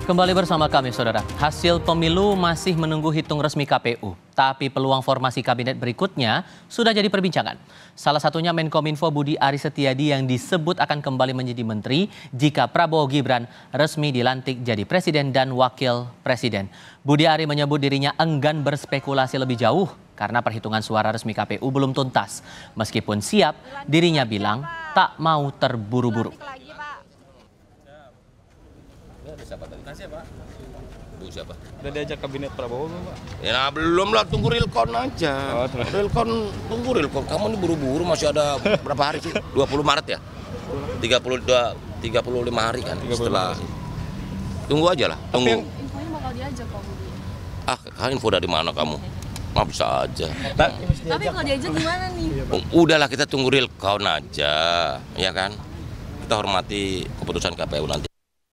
Kembali bersama kami, saudara. Hasil pemilu masih menunggu hitung resmi KPU, tapi peluang formasi kabinet berikutnya sudah jadi perbincangan. Salah satunya Menkominfo Budi Ari Setiadi yang disebut akan kembali menjadi menteri jika Prabowo Gibran resmi dilantik jadi presiden dan wakil presiden. Budi Ari menyebut dirinya enggan berspekulasi lebih jauh karena perhitungan suara resmi KPU belum tuntas. Meskipun siap, dirinya bilang tak mau terburu-buru ada siapa tadi? Kasih ya, Pak. Bu siapa? Udah diajak kabinet Prabowo belum, Pak? Ya belum lah, tunggu Rilkon aja. Oh, Rilkon, tunggu Rilkon. Kamu ini buru-buru masih ada berapa hari sih? 20 Maret ya? 32 35 hari kan 35 setelah tunggu aja lah tunggu yang... infonya bakal diajak kok ah info dari mana kamu maaf bisa aja. Hmm. Tapi kalau diajak gimana nih? Iya, udahlah kita tunggu real count aja, ya kan? Kita hormati keputusan KPU nanti.